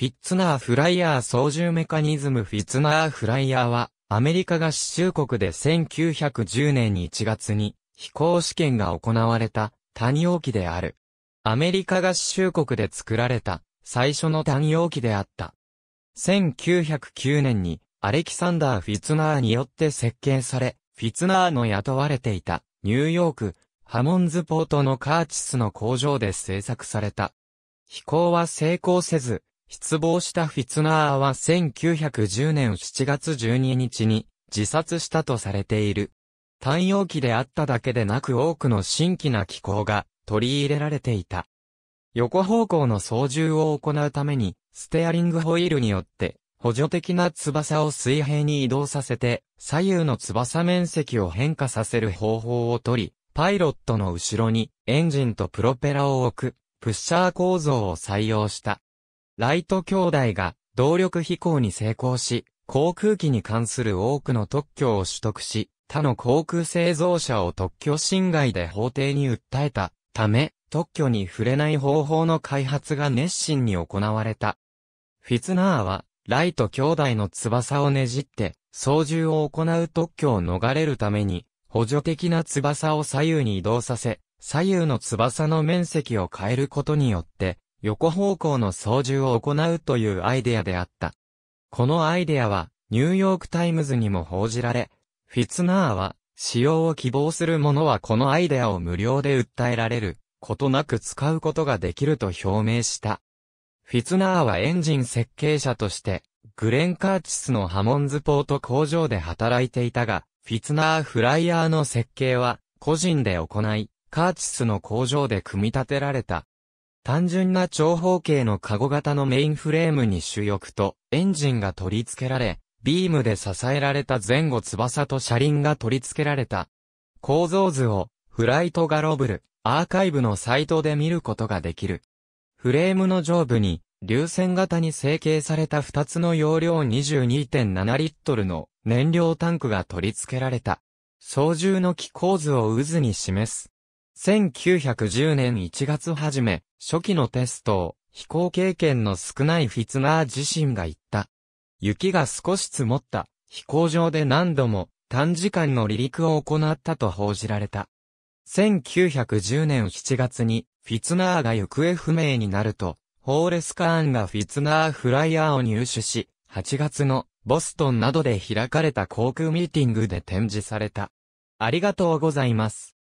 フィッツナーフライヤー操縦メカニズムフィッツナーフライヤーは、アメリカ合衆国で1910年1月に飛行試験が行われた単容機である。アメリカ合衆国で作られた最初の単容機であった。1909年にアレキサンダー・フィツナーによって設計され、フィツナーの雇われていたニューヨーク、ハモンズポートのカーチスの工場で製作された。飛行は成功せず、失望したフィツナーは1910年7月12日に自殺したとされている。単陽気であっただけでなく多くの新規な機構が取り入れられていた。横方向の操縦を行うために、ステアリングホイールによって、補助的な翼を水平に移動させて、左右の翼面積を変化させる方法をとり、パイロットの後ろにエンジンとプロペラを置く、プッシャー構造を採用した。ライト兄弟が動力飛行に成功し、航空機に関する多くの特許を取得し、他の航空製造者を特許侵害で法廷に訴えたため、特許に触れない方法の開発が熱心に行われた。フィツナーは、ライト兄弟の翼をねじって、操縦を行う特許を逃れるために、補助的な翼を左右に移動させ、左右の翼の面積を変えることによって、横方向の操縦を行うというアイデアであった。このアイデアは、ニューヨークタイムズにも報じられ、フィツナーは、使用を希望する者はこのアイデアを無料で訴えられる、ことなく使うことができると表明した。フィツナーはエンジン設計者として、グレン・カーチスのハモンズポート工場で働いていたが、フィツナーフライヤーの設計は、個人で行い、カーチスの工場で組み立てられた、単純な長方形のカゴ型のメインフレームに主翼とエンジンが取り付けられ、ビームで支えられた前後翼と車輪が取り付けられた。構造図をフライトガロブル、アーカイブのサイトで見ることができる。フレームの上部に、流線型に成形された2つの容量22.7リットルの燃料タンクが取り付けられた。操縦の機構図を渦に示す。1910年1月初め、初期のテストを飛行経験の少ないフィツナー自身が言った。雪が少し積もった飛行場で何度も短時間の離陸を行ったと報じられた。1910年7月にフィツナーが行方不明になると、ホーレス・カーンがフィツナーフライヤーを入手し、8月のボストンなどで開かれた航空ミーティングで展示された。ありがとうございます。